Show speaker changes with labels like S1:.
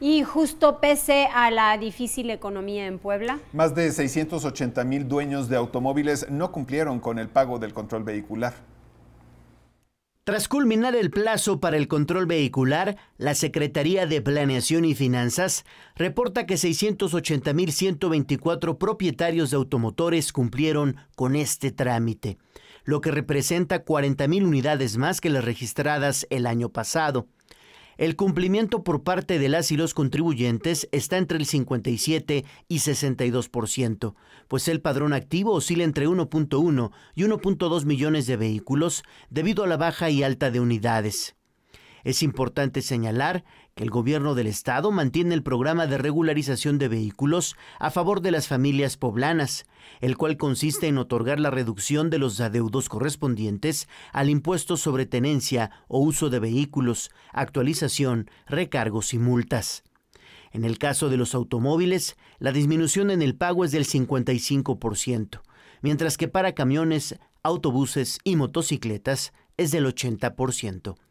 S1: Y justo pese a la difícil economía en Puebla.
S2: Más de 680 mil dueños de automóviles no cumplieron con el pago del control vehicular.
S1: Tras culminar el plazo para el control vehicular, la Secretaría de Planeación y Finanzas reporta que 680 mil 124 propietarios de automotores cumplieron con este trámite, lo que representa 40.000 unidades más que las registradas el año pasado. El cumplimiento por parte de las y los contribuyentes está entre el 57 y 62%, pues el padrón activo oscila entre 1.1 y 1.2 millones de vehículos debido a la baja y alta de unidades. Es importante señalar que el gobierno del estado mantiene el programa de regularización de vehículos a favor de las familias poblanas, el cual consiste en otorgar la reducción de los adeudos correspondientes al impuesto sobre tenencia o uso de vehículos, actualización, recargos y multas. En el caso de los automóviles, la disminución en el pago es del 55%, mientras que para camiones, autobuses y motocicletas es del 80%.